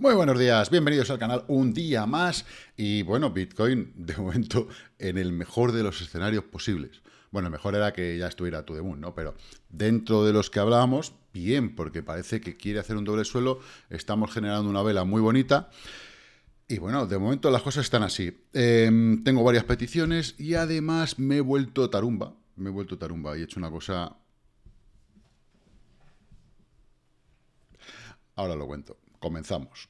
Muy buenos días, bienvenidos al canal un día más y bueno, Bitcoin de momento en el mejor de los escenarios posibles. Bueno, mejor era que ya estuviera to de moon, ¿no? Pero dentro de los que hablábamos, bien, porque parece que quiere hacer un doble suelo, estamos generando una vela muy bonita. Y bueno, de momento las cosas están así. Em, tengo varias peticiones y además me he vuelto tarumba. Me he vuelto tarumba y he hecho una cosa Ahora lo cuento. Comenzamos.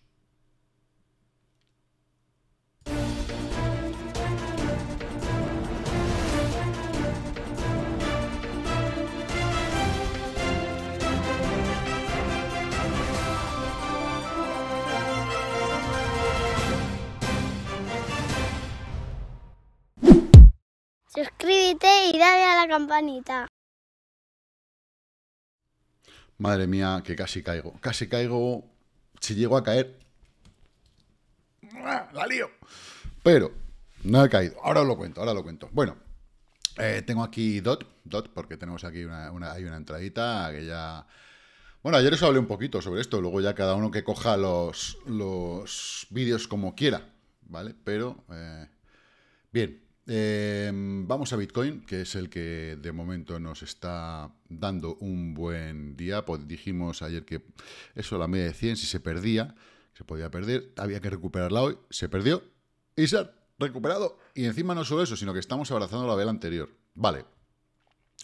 Suscríbete y dale a la campanita. Madre mía, que casi caigo. Casi caigo. Si llego a caer. ¡La lío! Pero no he caído. Ahora os lo cuento, ahora lo cuento. Bueno, eh, tengo aquí DOT, DOT, porque tenemos aquí una, hay una entradita que ya. Bueno, ayer os hablé un poquito sobre esto, luego ya cada uno que coja los, los vídeos como quiera, ¿vale? Pero, eh, bien, Em, vamos a Bitcoin, que es el que de momento nos está dando un buen día. Pues dijimos ayer que eso, la media de 100, si se perdía, se podía perder, había que recuperarla hoy, se perdió y se ha recuperado. Y encima no solo eso, sino que estamos abrazando la vela anterior. Vale,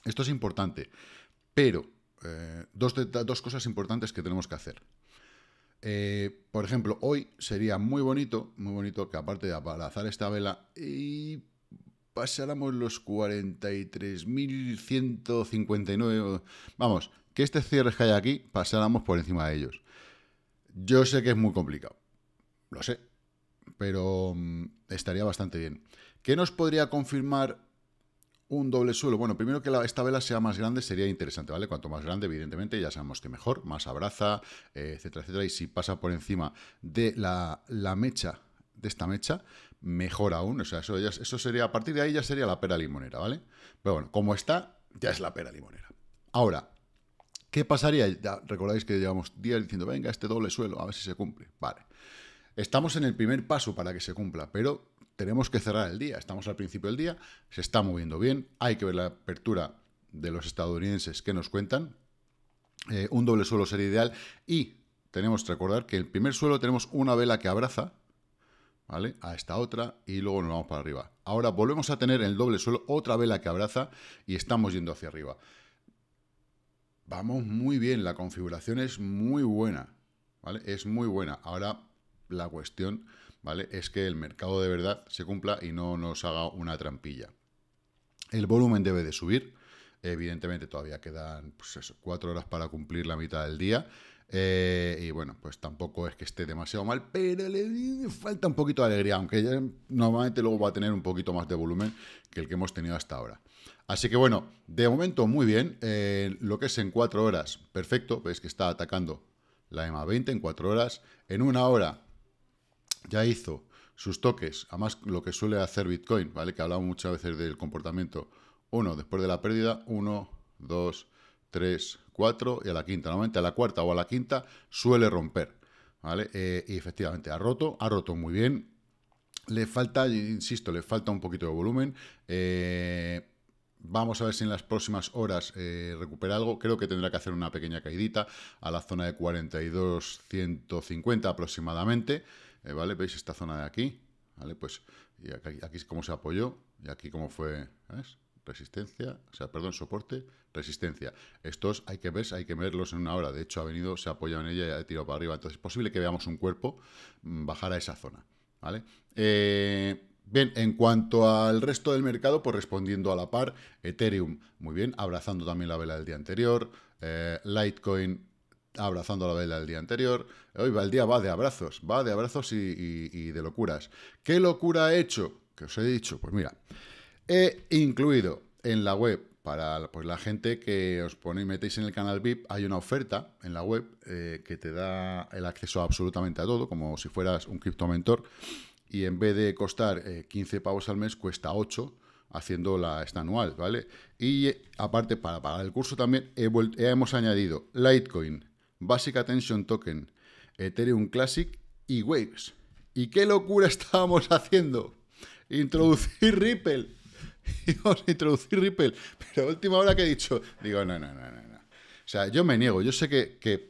esto es importante, pero eh, dos, dos, cosas importantes que tenemos que hacer. Eh, por ejemplo, hoy sería muy bonito, muy bonito que aparte de abrazar esta vela y pasáramos los 43.159, vamos, que este cierre que hay aquí pasáramos por encima de ellos. Yo sé que es muy complicado, lo sé, pero mm, estaría bastante bien. ¿Qué nos podría confirmar un doble suelo? Bueno, primero que esta vela sea más grande sería interesante, ¿vale? Cuanto más grande, evidentemente, ya sabemos que mejor, más abraza, eh, etcétera, etcétera. Y si pasa por encima de la mecha, de esta mecha, mejor aún. O sea, eso, eso sería, a partir de ahí ya sería la pera limonera, ¿vale? Pero bueno, como está, ya es la pera limonera. Ahora, ¿qué pasaría? Ya recordáis que llevamos días diciendo, venga, este doble suelo, a ver si se cumple. Vale. Estamos en el primer paso para que se cumpla, pero tenemos que cerrar el día. Estamos al principio del día, se está moviendo bien, hay que ver la apertura de los estadounidenses que nos cuentan. Eh, un doble suelo sería ideal y tenemos que recordar que el primer suelo tenemos una vela que abraza, ¿vale? A esta otra y luego nos vamos para arriba. Ahora volvemos a tener el doble suelo, otra vela que abraza y estamos yendo hacia arriba. Vamos muy bien, la configuración es muy buena, ¿vale? Es muy buena. Ahora la cuestión, ¿vale? Es que el mercado de verdad se cumpla y no nos haga una trampilla. El volumen debe de subir. Evidentemente todavía quedan pues cuatro horas para cumplir la mitad del día eh, y bueno, pues tampoco es que esté demasiado mal, pero le falta un poquito de alegría, aunque normalmente luego va a tener un poquito más de volumen que el que hemos tenido hasta ahora. Así que bueno, de momento muy bien, eh, lo que es en 4 horas, perfecto, veis que está atacando la EMA 20 en 4 horas, en una hora ya hizo sus toques, además lo que suele hacer Bitcoin, ¿vale? Que hablamos muchas veces del comportamiento, uno después de la pérdida, uno, dos, tres, 4 y a la quinta. Normalmente a la cuarta o a la quinta suele romper. ¿Vale? Eh, y efectivamente ha roto, ha roto muy bien. Le falta, insisto, le falta un poquito de volumen. Eh, vamos a ver si en las próximas horas eh, recupera algo. Creo que tendrá que hacer una pequeña caidita a la zona de 42-150 aproximadamente. ¿Vale? ¿Veis esta zona de aquí? ¿Vale? Pues y aquí, es como se apoyó y aquí como fue... ¿ves? resistencia, o sea, perdón, soporte, resistencia. Estos hay que ver, hay que verlos en una hora. De hecho, ha venido, se ha apoyado en ella y ha tirado para arriba. Entonces, es posible que veamos un cuerpo mm, bajar a esa zona, ¿vale? Eh, bien, en cuanto al resto del mercado, pues respondiendo a la par, Ethereum, muy bien, abrazando también la vela del día anterior, eh, Litecoin abrazando la vela del día anterior, hoy va el día, va de abrazos, va de abrazos y, de locuras. ¿Qué locura he hecho? Que os he dicho, pues mira, He incluido en la web, para pues, la gente que os pone y metéis en el canal VIP, hay una oferta en la web eh, que te da el acceso absolutamente a todo, como si fueras un criptomentor. Y en vez de costar 15 eh, pavos al mes, cuesta 8 haciendo la esta anual, ¿vale? Y eh, aparte, para pagar el curso también hemos añadido Litecoin, Basic Attention Token, Ethereum Classic y Waves. ¿Y qué locura estábamos haciendo? Introducir Ripple. y vamos a introducir Ripple. Pero a última hora que he dicho, digo, no, no, no, no. no. O sea, yo me niego. Yo sé que,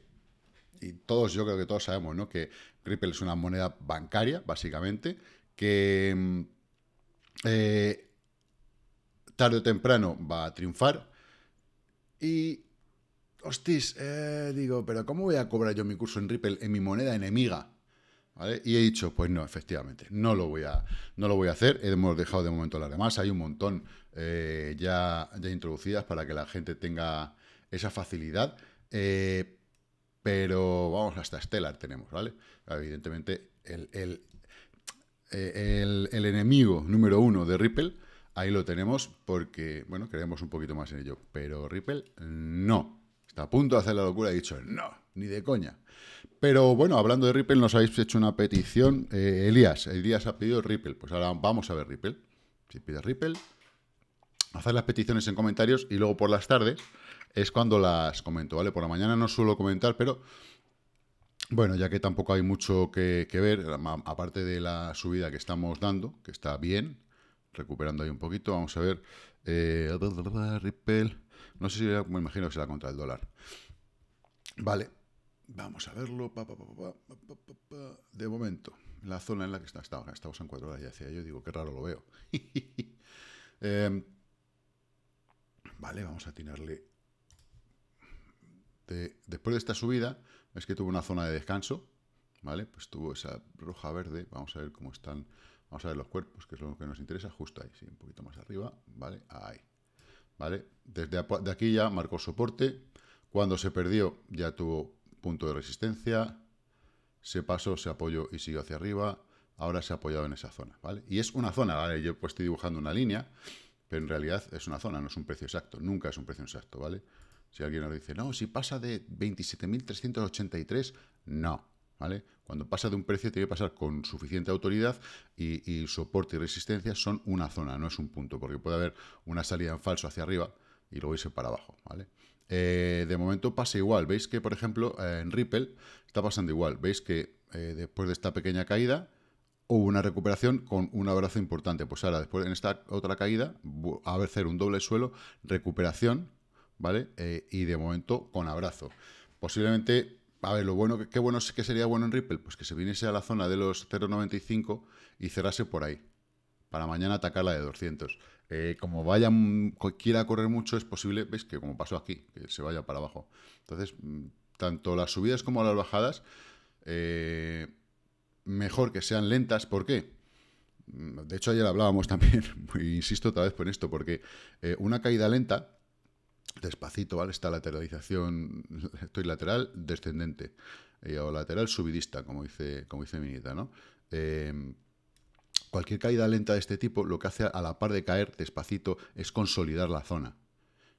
y todos, yo creo que todos sabemos, ¿no? Que Ripple es una moneda bancaria, básicamente, que mm, eh, tarde o temprano va a triunfar. Y, hostis, eh, digo, pero ¿cómo voy a cobrar yo mi curso en Ripple en mi moneda enemiga? Y he dicho, pues no, efectivamente, no lo voy a, no lo voy a hacer. Hemos dejado de momento las demás. Hay un montón eh, ya, ya, introducidas para que la gente tenga esa facilidad. Eh, pero vamos, hasta Stellar tenemos, ¿vale? Evidentemente, el, el, el, el, enemigo número uno de Ripple, ahí lo tenemos porque, bueno, creemos un poquito más en ello. Pero Ripple, no. Está a punto de hacer la locura, he dicho, no, ni de coña. Pero bueno, hablando de Ripple, nos habéis hecho una petición. Eh, Elías, Elías ha pedido Ripple. Pues ahora vamos a ver Ripple. Si pides Ripple, haced las peticiones en comentarios y luego por las tardes es cuando las comento, ¿vale? Por la mañana no suelo comentar, pero bueno, ya que tampoco hay mucho que, ver, aparte de la subida que estamos dando, que está bien, recuperando ahí un poquito, vamos a ver. Eh, Ripple. No sé si me imagino que será contra el dólar. Vale, vamos a verlo. de momento, la zona en la que está, estamos en cuatro horas, ya decía yo, digo, qué raro lo veo. Em, vale, vamos a tirarle después de esta subida, es que tuvo una zona de descanso, ¿vale? Pues tuvo esa roja-verde, vamos a ver cómo están, vamos a ver los cuerpos, que es lo que nos interesa, justo ahí, sí, un poquito más arriba, ¿vale? Ahí. ¿vale? Desde aquí ya marcó soporte, cuando se perdió ya tuvo punto de resistencia, se pasó, se apoyó y siguió hacia arriba, ahora se ha apoyado en esa zona, ¿vale? Y es una zona, ¿vale? Yo pues estoy dibujando una línea, pero en realidad es una zona, no es un precio exacto, nunca es un precio exacto, ¿vale? Si alguien nos dice, no, si pasa de 27.383, no, cuando pasa de un precio tiene que pasar con suficiente autoridad y, soporte y resistencia son una zona, no es un punto, porque puede haber una salida en falso hacia arriba y luego irse para abajo, eh, de momento pasa igual, veis que por ejemplo eh, en Ripple está pasando igual, veis que eh, después de esta pequeña caída hubo una recuperación con un abrazo importante, pues ahora después en esta otra caída a hacer un doble suelo, recuperación, ¿vale? y de momento con abrazo. Posiblemente a ver, lo bueno, qué bueno que sería bueno en Ripple, pues que se viniese a la zona de los 0.95 y cerrase por ahí, para mañana atacar la de 200. Eh, como vaya, quiera correr mucho, es posible, veis que como pasó aquí, que se vaya para abajo. Entonces, mm, tanto las subidas como las bajadas, eh, mejor que sean lentas, ¿por qué? Mm, de hecho, ayer hablábamos también, insisto otra vez por esto, porque eh, una caída lenta despacito, ¿vale? Esta lateralización, estoy lateral descendente eh, o lateral subidista, como dice, como dice Minita, ¿no? Em, cualquier caída lenta de este tipo lo que hace a la par de caer despacito es consolidar la zona.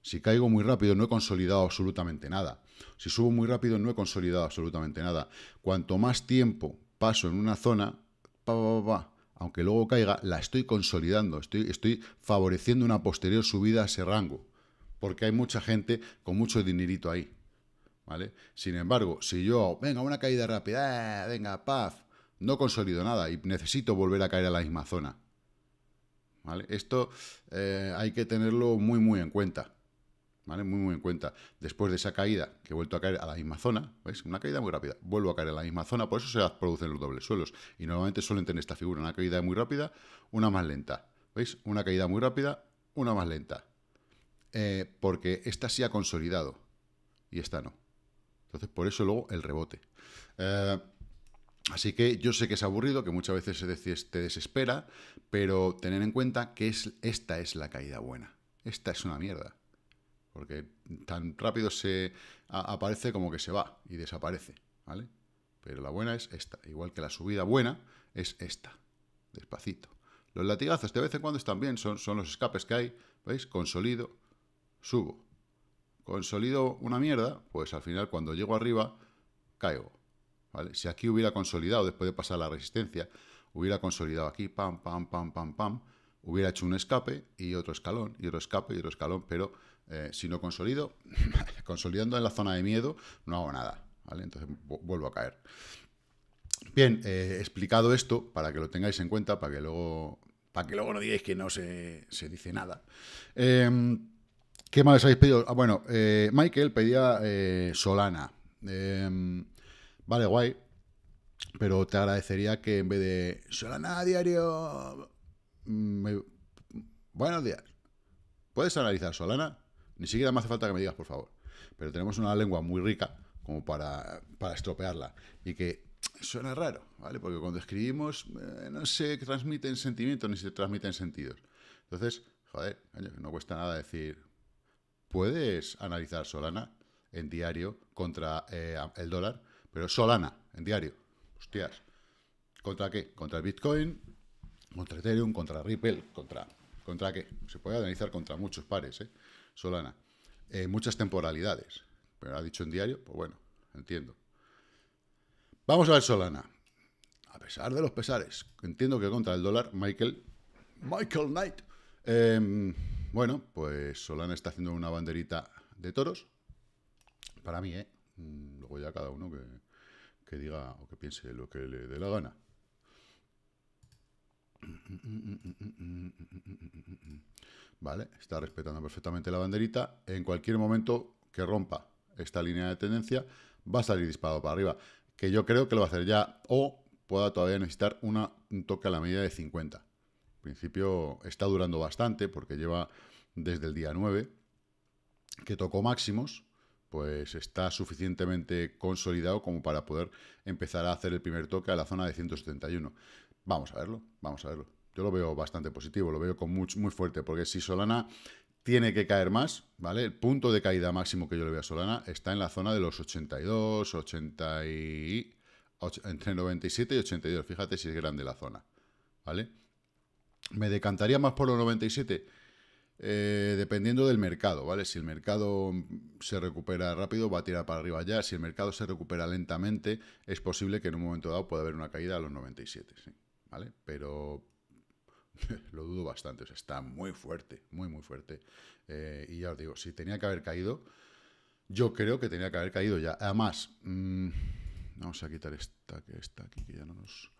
Si caigo muy rápido no he consolidado absolutamente nada. Si subo muy rápido no he consolidado absolutamente nada. Cuanto más tiempo paso en una zona, pa, pa, pa, aunque luego caiga, la estoy consolidando, estoy, estoy favoreciendo una posterior subida a ese rango porque hay mucha gente con mucho dinerito ahí. ¿Vale? Sin embargo, si yo, venga, una caída rápida, eh, venga, paf, no consolido nada y necesito volver a caer a la misma zona. ¿Vale? Esto eh, hay que tenerlo muy, muy en cuenta. ¿Vale? Muy, muy en cuenta. Después de esa caída, que he vuelto a caer a la misma zona, ¿veis? Una caída muy rápida, vuelvo a caer a la misma zona, por eso se producen los dobles suelos. Y normalmente suelen tener esta figura, una caída muy rápida, una más lenta. ¿Veis? Una caída muy rápida, una más lenta. Eh, porque esta sí ha consolidado y esta no. Entonces, por eso luego el rebote. Eh, así que yo sé que es aburrido, que muchas veces te desespera, pero tener en cuenta que esta es la caída buena. Esta es una mierda. Porque tan rápido se aparece como que se va y desaparece, ¿vale? Pero la buena es esta, igual que la subida buena es esta, despacito. Los latigazos de vez en cuando están bien, son, son los escapes que hay, ¿veis? Consolido, subo. Consolido una mierda, pues al final cuando llego arriba, caigo. Si aquí hubiera consolidado, después de pasar la resistencia, hubiera consolidado aquí, pam, pam, pam, pam, pam, hubiera hecho un escape y otro escalón, y otro escape y otro escalón, pero eh, si no consolido, consolidando en la zona de miedo, no hago nada, Entonces vuelvo a caer. Bien, he eh, explicado esto, para que lo tengáis en cuenta, para que luego, para que luego no digáis que no se, dice nada. Em, ¿Qué más habéis pedido? Ah, bueno, eh, Michael pedía eh, Solana. Em, vale, guay. Pero te agradecería que en vez de Solana diario. Mm, buenos días. ¿Puedes analizar Solana? Ni siquiera me hace falta que me digas, por favor. Pero tenemos una lengua muy rica como para, para estropearla. Y que suena raro, ¿vale? Porque cuando escribimos eh, no se transmiten sentimientos ni se transmiten sentidos. Entonces, joder, no cuesta nada decir, puedes analizar Solana en diario contra eh, el dólar, pero Solana en diario. Hostias. ¿Contra qué? Contra el Bitcoin, contra Ethereum, contra Ripple, contra... ¿Contra qué? Se puede analizar contra muchos pares, ¿eh? Solana. Eh, muchas temporalidades. Pero ha dicho en diario, pues bueno, entiendo. Vamos a ver Solana. A pesar de los pesares, entiendo que contra el dólar, Michael, Michael Knight, eh, bueno, pues Solana está haciendo una banderita de toros. Para mí, ¿eh? Mm, luego ya cada uno que, diga o que piense lo que le dé la gana. Vale, está respetando perfectamente la banderita. En cualquier momento que rompa esta línea de tendencia, va a salir disparado para arriba. Que yo creo que lo va a hacer ya. O pueda todavía necesitar una, un toque a la medida de 50 principio está durando bastante porque lleva desde el día 9 que tocó máximos, pues está suficientemente consolidado como para poder empezar a hacer el primer toque a la zona de 171. Vamos a verlo, vamos a verlo. Yo lo veo bastante positivo, lo veo con muy, muy fuerte, porque si Solana tiene que caer más, ¿vale? El punto de caída máximo que yo le veo a Solana está en la zona de los 82, 80 y... entre 97 y 82. Fíjate si es grande la zona, ¿vale? Me decantaría más por los 97, eh, dependiendo del mercado, ¿vale? Si el mercado se recupera rápido, va a tirar para arriba ya. Si el mercado se recupera lentamente, es posible que en un momento dado pueda haber una caída a los 97, ¿vale? Pero lo dudo bastante, está muy fuerte, muy, muy fuerte. Eh, y ya os digo, si tenía que haber caído, yo creo que tenía que haber caído ya. Además, mm, vamos a quitar esta que está aquí, que ya no nos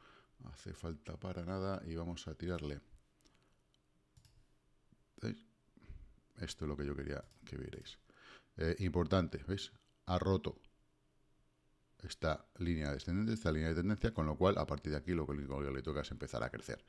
hace falta para nada, y vamos a tirarle ¿Veis? Esto es lo que yo quería que vierais. Eh, importante, ¿veis? Ha roto esta línea descendente, esta línea de tendencia, con lo cual a partir de aquí lo que le toca es empezar a crecer.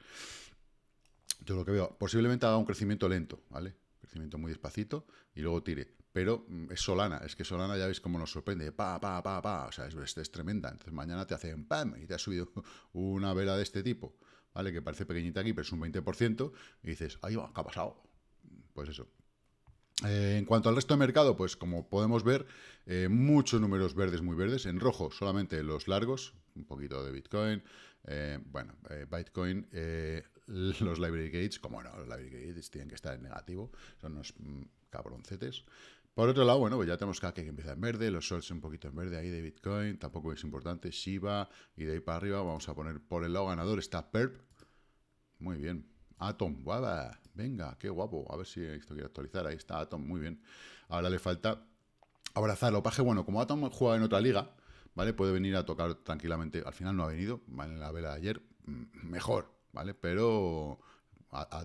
Yo lo que veo, posiblemente haga un crecimiento lento, ¿vale? Crecimiento muy despacito y luego tire. Pero mm, es Solana, es que Solana ya veis cómo nos sorprende, pa, pa, pa, pa, o sea, es, tremenda. Entonces mañana te hacen pam y te ha subido una vela de este tipo, ¿vale? Que parece pequeñita aquí, pero es un 20%, y dices, ahí va, ¿qué ha pasado? pues eso. Eh, en cuanto al resto de mercado, pues como podemos ver, eh, muchos números verdes muy verdes. En rojo solamente los largos, un poquito de Bitcoin, eh, bueno, Bitcoin, los Library Gates, como no, los Library Gates tienen que estar en negativo, son unos mm, cabroncetes. Por otro lado, bueno, pues ya tenemos Kake que empieza en verde, los Sols un poquito en verde ahí de Bitcoin, tampoco es importante, Shiba, y de ahí para arriba vamos a poner por el lado ganador está Perp, muy bien, Atom, guava, venga, qué guapo. A ver si esto quiere actualizar. Ahí está Atom, muy bien. Ahora le falta abrazarlo. Paje, bueno, como Atom juega en otra liga, ¿vale? Puede venir a tocar tranquilamente. Al final no ha venido, ¿vale? En la vela de ayer, mm, mejor, ¿vale? Pero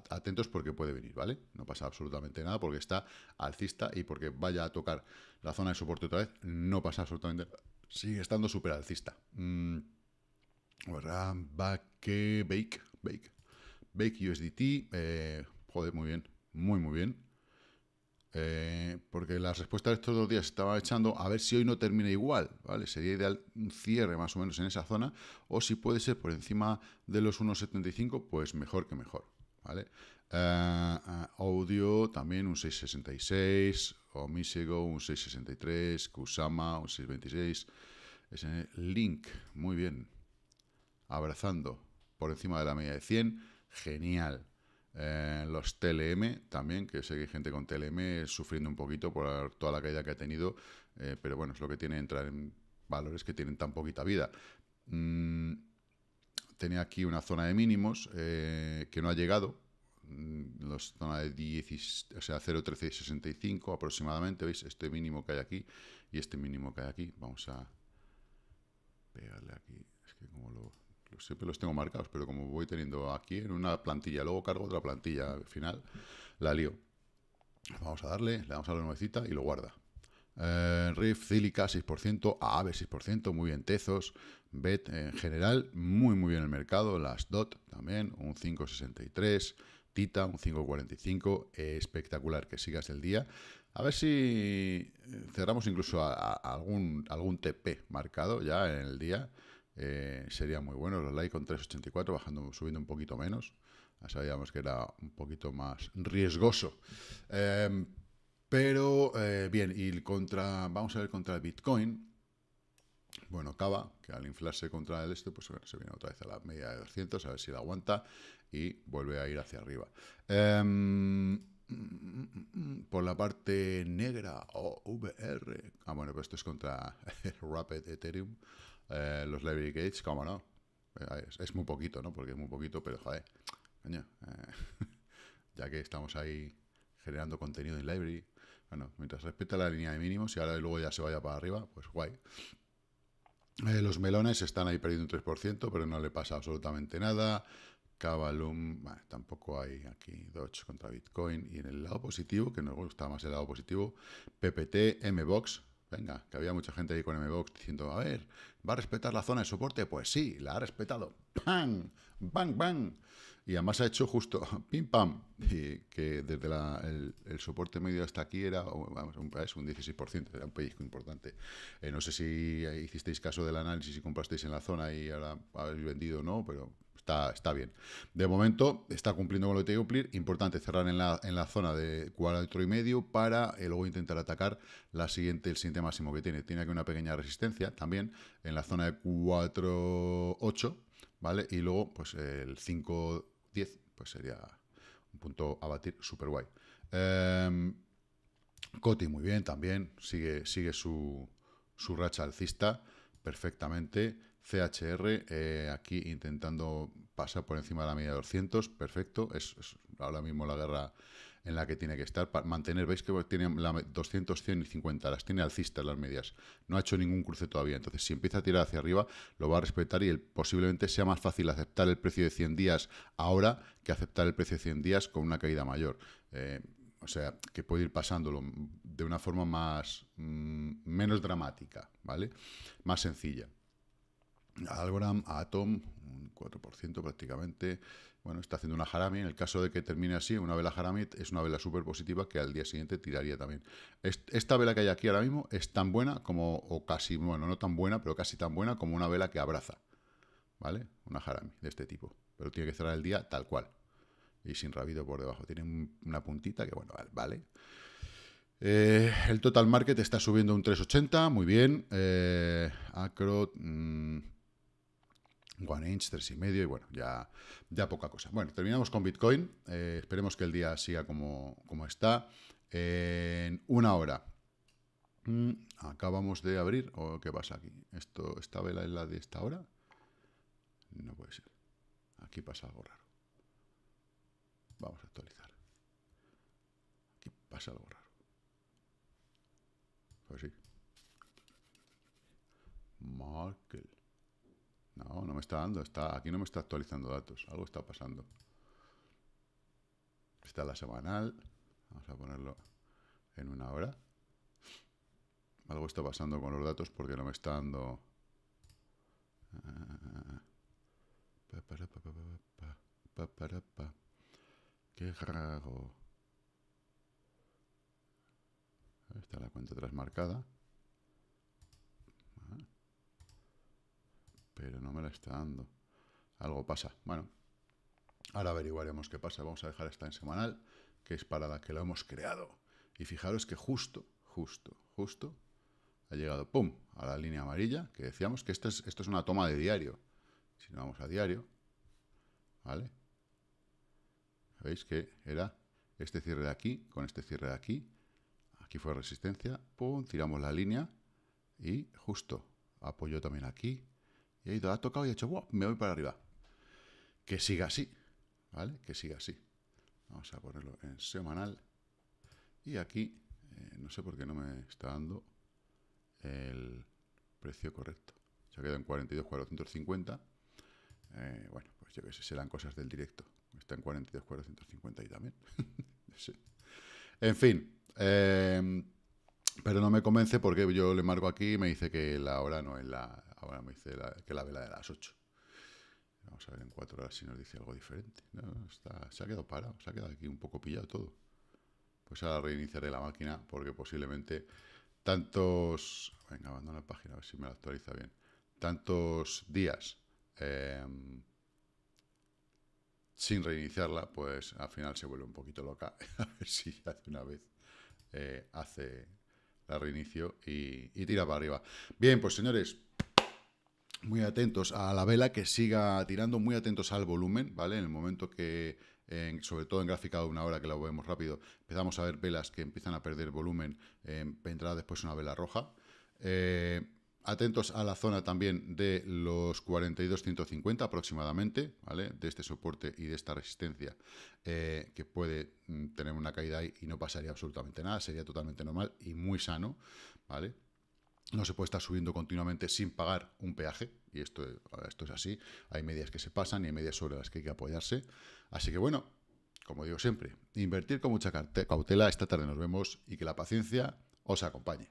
atentos porque puede venir, ¿vale? No pasa absolutamente nada porque está alcista y porque vaya a tocar la zona de soporte otra vez, no pasa absolutamente nada. Sigue estando súper alcista. Mm. que, bake, bake. Bake USDT, eh, joder, muy bien, muy, muy bien. Eh, porque las respuestas de estos dos días estaba echando a ver si hoy no termina igual, ¿vale? Sería ideal un cierre más o menos en esa zona, o si puede ser por encima de los 1,75, pues mejor que mejor, ¿vale? Eh, audio también un 6,66, Omisego un 6,63, Kusama un 6,26, Link, muy bien, abrazando por encima de la media de 100, genial. Eh, los TLM también, que sé que hay gente con TLM sufriendo un poquito por toda la caída que ha tenido, eh, pero bueno, es lo que tiene entrar en valores que tienen tan poquita vida. Mm, tenía aquí una zona de mínimos eh, que no ha llegado, mm, la zona de 10, o sea, 0.1365 aproximadamente, ¿veis? Este mínimo que hay aquí y este mínimo que hay aquí. Vamos a pegarle aquí, es que como lo siempre los tengo marcados, pero como voy teniendo aquí en una plantilla, luego cargo otra plantilla, final la lío. Vamos a darle, le damos a la nuevecita y lo guarda. Eh, Riff, Cílica 6%, AAVE 6%, muy bien Tezos, BET en general, muy muy bien el mercado, las DOT también, un 5,63%, Tita un 5,45%, espectacular que sigas el día. A ver si eh, cerramos incluso algún, algún TP marcado ya en el día. Eh, sería muy bueno. Los like con 3.84, bajando, subiendo un poquito menos. Sabíamos que era un poquito más riesgoso. Em, pero eh, bien, y contra, vamos a ver contra el Bitcoin. Bueno, Cava, que al inflarse contra el este, pues se viene otra vez a la media de 200, a ver si la aguanta y vuelve a ir hacia arriba. Em, por la parte negra, o VR. Ah, bueno, pero esto es contra Rapid Ethereum. Eh, los Library Gates, cómo no. Eh, es, muy poquito, ¿no? Porque es muy poquito, pero joder, eh, ya que estamos ahí generando contenido en library, bueno, mientras respeta la línea de mínimos y ahora luego ya se vaya para arriba, pues guay. los melones están ahí perdiendo un 3%, pero no le pasa absolutamente nada. Cabalum, bueno, tampoco hay aquí dodge contra Bitcoin. Y en el lado positivo, que nos gusta más el lado positivo, PPT, MBOX, Venga, que había mucha gente ahí con MBOX diciendo, a ver, ¿va a respetar la zona de soporte? Pues sí, la ha respetado. ¡Pam! ¡Bang, bang! Y además ha hecho justo pim, pam, que desde el, soporte medio hasta aquí era un, un 16%, era un pellizco importante. Eh, no sé si hicisteis caso del análisis y comprasteis en la zona y ahora habéis vendido o no, pero Está, bien. De momento está cumpliendo con lo que tiene que cumplir. Importante cerrar en la, zona de 4,5 y medio para eh, luego intentar atacar la siguiente, el siguiente máximo que tiene. Tiene aquí una pequeña resistencia también en la zona de 4,8, ¿vale? Y luego pues el 5,10 pues sería un punto a batir súper guay. Em, Coti muy bien también, sigue, sigue su, su racha alcista perfectamente. CHR, eh, aquí intentando pasar por encima de la media de 200, perfecto, es, ahora mismo la guerra en la que tiene que estar. Para mantener, veis que tiene la 200, 100 y 50, las tiene alcistas las medias. No ha hecho ningún cruce todavía. Entonces, si empieza a tirar hacia arriba, lo va a respetar y posiblemente sea más fácil aceptar el precio de 100 días ahora que aceptar el precio de 100 días con una caída mayor. Eh, o sea, que puede ir pasándolo de una forma más mm, menos dramática, ¿vale? Más sencilla. Algorand, Atom, un 4% prácticamente. Bueno, está haciendo una Harami. En el caso de que termine así, una vela Harami es una vela súper positiva que al día siguiente tiraría también. Esta vela que hay aquí ahora mismo es tan buena como, o casi, bueno, no tan buena, pero casi tan buena como una vela que abraza. ¿Vale? Una Harami de este tipo. Pero tiene que cerrar el día tal cual. Y sin rabito por debajo. Tiene una puntita que, bueno, vale. Eh, el total market está subiendo un 3,80, muy bien. Eh, Acro, mm, One Inch, 3,5 y bueno, ya, ya poca cosa. Bueno, terminamos con Bitcoin. Eh, esperemos que el día siga como, está. en una hora. Mm, acabamos de abrir. ¿O qué pasa aquí? ¿Esto, ¿Esta vela es la de esta hora? No puede ser. Aquí pasa algo raro. Vamos a actualizar. Aquí pasa algo raro. Pues sí. Markel. No, no me está dando. Está, aquí no me está actualizando datos. Algo está pasando. Está la semanal. Vamos a ponerlo en una hora. Algo está pasando con los datos porque no me está dando... Qué raro. Está la cuenta trasmarcada. pero no me la está dando. Algo pasa. Bueno, ahora averiguaremos qué pasa. Vamos a dejar esta en semanal, que es para la que lo hemos creado. Y fijaros que justo, justo, justo, ha llegado, ¡pum!, a la línea amarilla, que decíamos que esto es, una toma de diario. Si no vamos a diario, ¿vale? ¿Veis que era este cierre de aquí con este cierre de aquí? Aquí fue resistencia, ¡pum!, tiramos la línea y justo apoyó también aquí, y ha ido, ha tocado y ha hecho, me voy para arriba. Que siga así, ¿vale? Que siga así. Vamos a ponerlo en semanal. Y aquí, eh, no sé por qué no me está dando el precio correcto. Se ha quedado en 42,450. Eh, bueno, pues yo que sé, serán cosas del directo. Está en 42,450 y también. En fin, eh, pero no me convence porque yo le marco aquí y me dice que la hora no es la, Ahora me dice que la vela de las 8. Vamos a ver en cuatro horas si nos dice algo diferente. se ha quedado parado, se ha quedado aquí un poco pillado todo. Pues ahora reiniciaré la máquina porque posiblemente tantos... Venga, abandona la página a ver si me la actualiza bien. Tantos días em, sin reiniciarla, pues al final se vuelve un poquito loca. a ver si hace una vez eh, hace la reinicio y, y tira para arriba. Bien, pues señores, muy atentos a la vela que siga tirando, muy atentos al volumen, ¿vale? En el momento que, sobre todo en gráfica de una hora que lo vemos rápido, empezamos a ver velas que empiezan a perder volumen, eh, vendrá después una vela roja. Eh, atentos a la zona también de los 42-150 aproximadamente, ¿vale? De este soporte y de esta resistencia, eh, que puede mm, tener una caída ahí y no pasaría absolutamente nada, sería totalmente normal y muy sano, ¿vale? no se puede estar subiendo continuamente sin pagar un peaje, y esto, esto es así, hay medias que se pasan y hay medias sobre las que hay que apoyarse. Así que bueno, como digo siempre, invertir con mucha cautela, esta tarde nos vemos y que la paciencia os acompañe.